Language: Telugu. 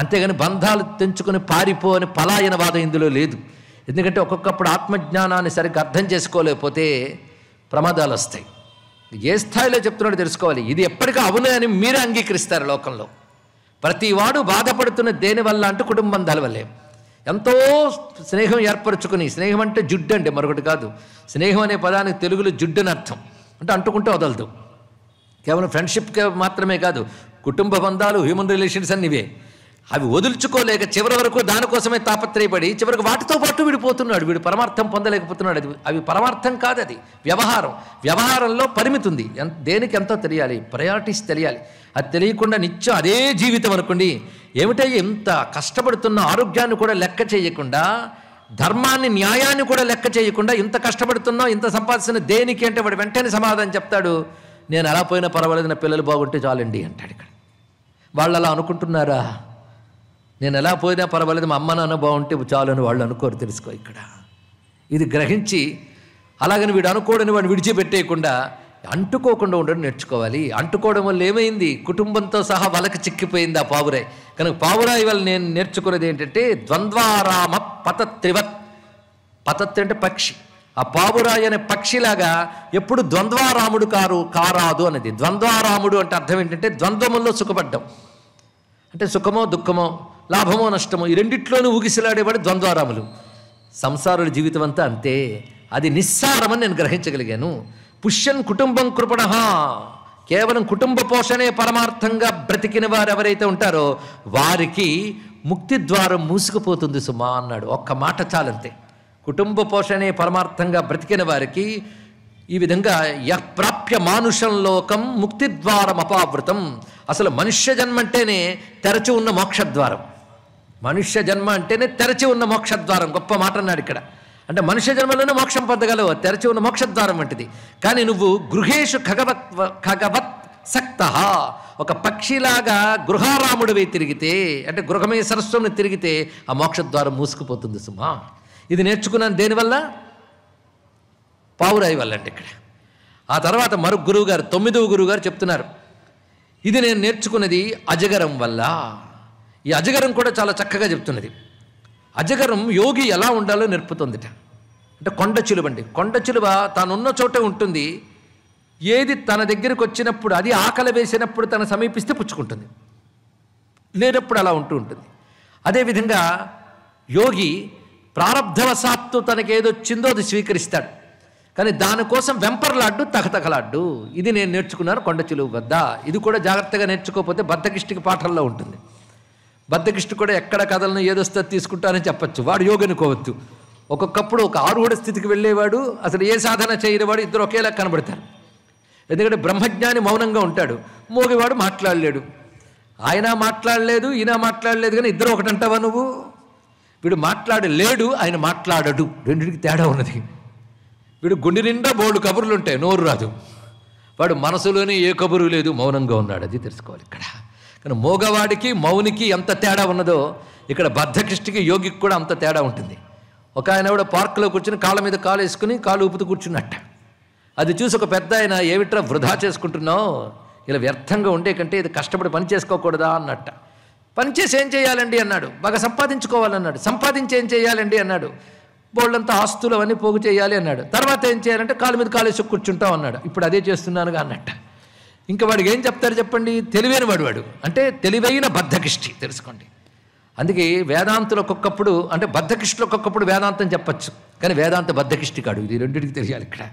అంతేగాని బంధాలు తెంచుకొని పారిపో అని పలాయన వాదం ఇందులో లేదు ఎందుకంటే ఒక్కొక్కప్పుడు ఆత్మజ్ఞానాన్ని సరిగ్గా అర్థం చేసుకోలేకపోతే ప్రమాదాలు వస్తాయి ఏ స్థాయిలో చెప్తున్నాడో తెలుసుకోవాలి ఇది ఎప్పటికీ అవునే అని మీరే అంగీకరిస్తారు లోకంలో ప్రతివాడు బాధపడుతున్న దేనివల్ల అంటూ కుటుంబం వల్లే ఎంతో స్నేహం ఏర్పరచుకుని స్నేహం అంటే జుడ్డు అండి మరొకటి కాదు స్నేహం అనే పదానికి తెలుగులో జుడ్డుని అర్థం అంటే అంటుకుంటే వదలదు కేవలం ఫ్రెండ్షిప్ మాత్రమే కాదు కుటుంబ బంధాలు హ్యూమన్ రిలేషన్స్ అన్నివే ఇవే అవి వదులుచుకోలేక చివరి వరకు దానికోసమే తాపత్రయపడి చివరికి వాటితో పాటు విడిపోతున్నాడు వీడు పరమార్థం పొందలేకపోతున్నాడు అది అవి పరమార్థం కాదు అది వ్యవహారం వ్యవహారంలో పరిమితి ఉంది దేనికి ఎంతో తెలియాలి ప్రయారిటీస్ తెలియాలి అది తెలియకుండా నిత్యం అదే జీవితం అనుకోండి ఏమిటో ఇంత కష్టపడుతున్న ఆరోగ్యాన్ని కూడా లెక్క చేయకుండా ధర్మాన్ని న్యాయాన్ని కూడా లెక్క చేయకుండా ఇంత కష్టపడుతున్నా ఇంత సంపాదిస్తున్న దేనికి అంటే వాడు వెంటనే సమాధానం చెప్తాడు నేను ఎలా పోయినా పర్వాలేదు నా పిల్లలు బాగుంటే చాలండి అంటాడు ఇక్కడ వాళ్ళు అలా అనుకుంటున్నారా నేను ఎలా పోయినా పర్వాలేదు మా అమ్మ నాన్న బాగుంటే చాలని వాళ్ళు అనుకోరు తెలుసుకో ఇక్కడ ఇది గ్రహించి అలాగని వీడు అనుకోడని వాడిని విడిచిపెట్టేయకుండా అంటుకోకుండా ఉండడం నేర్చుకోవాలి అంటుకోవడం వల్ల ఏమైంది కుటుంబంతో సహా వలకి చిక్కిపోయింది ఆ పావురాయి కనుక పావురాయి వల్ల నేను నేర్చుకున్నది ఏంటంటే ద్వంద్వారామ పతత్రివత్ పతత్ అంటే పక్షి ఆ పావురాయి అనే పక్షిలాగా ఎప్పుడు ద్వంద్వారాముడు కారు కారాదు అనేది ద్వంద్వారాముడు అంటే అర్థం ఏంటంటే ద్వంద్వముల్లో సుఖపడ్డం అంటే సుఖమో దుఃఖమో లాభమో నష్టమో ఈ రెండిట్లోనూ ఊగిసలాడేవాడు ద్వంద్వారాములు సంసారుల జీవితం అంతా అంతే అది నిస్సారమని నేను గ్రహించగలిగాను పుష్యన్ కుటుంబం కృపణ కేవలం కుటుంబ పోషణే పరమార్థంగా బ్రతికిన వారు ఎవరైతే ఉంటారో వారికి ముక్తి ద్వారం మూసుకుపోతుంది సుమా అన్నాడు ఒక్క మాట చాలంతే కుటుంబ పోషణే పరమార్థంగా బ్రతికిన వారికి ఈ విధంగా ప్రాప్య మానుషం లోకం ముక్తిద్వారం అపావృతం అసలు మనుష్య జన్మంటేనే తెరచు ఉన్న మోక్షద్వారం మనుష్య జన్మ అంటేనే తెరచి ఉన్న మోక్షద్వారం గొప్ప మాట అన్నాడు ఇక్కడ అంటే మనుష్య జన్మలోనే మోక్షం పొందగలవు తెరచి ఉన్న మోక్షద్వారం వంటిది కానీ నువ్వు గృహేషు ఖగవత్ ఖగవత్ సక్త ఒక పక్షిలాగా గృహారాముడివి తిరిగితే అంటే గృహమే సరస్వంని తిరిగితే ఆ మోక్షద్వారం మూసుకుపోతుంది సుమా ఇది నేర్చుకున్నాను దేనివల్ల పావురాయి వల్ల అంటే ఇక్కడ ఆ తర్వాత గురువు గురువుగారు తొమ్మిదవ గురువుగారు చెప్తున్నారు ఇది నేను నేర్చుకున్నది అజగరం వల్ల ఈ అజగరం కూడా చాలా చక్కగా చెప్తున్నది అజగరం యోగి ఎలా ఉండాలో నేర్పుతుందిట అంటే కొండ చిలువ అండి కొండ చిలువ తానున్న చోటే ఉంటుంది ఏది తన దగ్గరకు వచ్చినప్పుడు అది ఆకలి వేసినప్పుడు తను సమీపిస్తే పుచ్చుకుంటుంది లేనప్పుడు అలా ఉంటూ ఉంటుంది అదేవిధంగా యోగి ప్రారంధవశాత్తు తనకేదొచ్చిందో అది స్వీకరిస్తాడు కానీ దానికోసం వెంపర్లాడ్డు తగతగలాడ్డు ఇది నేను నేర్చుకున్నాను కొండ చిలువు వద్ద ఇది కూడా జాగ్రత్తగా నేర్చుకోకపోతే బద్దకిష్టికి పాటల్లో ఉంటుంది బద్దకిష్టు కూడా ఎక్కడ కథలను ఏదొస్తే తీసుకుంటానని చెప్పచ్చు వాడు యోగనుకోవచ్చు ఒక్కొక్కప్పుడు ఒక ఆరుహుడ స్థితికి వెళ్ళేవాడు అసలు ఏ సాధన చేయనివాడు ఇద్దరు ఒకేలా కనబడతారు ఎందుకంటే బ్రహ్మజ్ఞాని మౌనంగా ఉంటాడు మోగివాడు మాట్లాడలేడు ఆయన మాట్లాడలేదు ఈయన మాట్లాడలేదు కానీ ఇద్దరు ఒకటంటావా నువ్వు వీడు మాట్లాడలేడు ఆయన మాట్లాడడు రెండింటికి తేడా ఉన్నది వీడు గుండె నిండా బోర్డు కబుర్లు ఉంటాయి నోరు రాదు వాడు మనసులోనే ఏ కబురు లేదు మౌనంగా ఉన్నాడు అది తెలుసుకోవాలి ఇక్కడ కానీ మోగవాడికి మౌనికి ఎంత తేడా ఉన్నదో ఇక్కడ బద్ధకృష్టికి యోగికి కూడా అంత తేడా ఉంటుంది ఒక ఆయన కూడా పార్కులో కూర్చుని కాళ్ళ మీద కాలు వేసుకుని కాలు ఊపుతూ కూర్చున్నట్ట అది చూసి ఒక పెద్ద ఆయన ఏమిట్రా వృధా చేసుకుంటున్నావు ఇలా వ్యర్థంగా ఉండే కంటే ఇది కష్టపడి పని చేసుకోకూడదా అన్నట్ట పని చేసి ఏం చేయాలండి అన్నాడు బాగా సంపాదించుకోవాలన్నాడు సంపాదించి ఏం చేయాలండి అన్నాడు బోళ్ళంతా ఆస్తులు అవన్నీ పోగు చేయాలి అన్నాడు తర్వాత ఏం చేయాలంటే కాలు మీద కాలు వేసుకు కూర్చుంటాం అన్నాడు ఇప్పుడు అదే చేస్తున్నానుగా అన్నట్టు ఇంకా వాడికి ఏం చెప్తారు చెప్పండి తెలివైన వాడు వాడు అంటే తెలివైన బద్ధకిష్టి తెలుసుకోండి అందుకే వేదాంతులు ఒక్కొక్కప్పుడు అంటే బద్ధకిష్టులు ఒక్కొక్కప్పుడు వేదాంతం చెప్పచ్చు కానీ వేదాంత బద్ధకిష్టి కాడు ఇది రెండింటికి తెలియాలి ఇక్కడ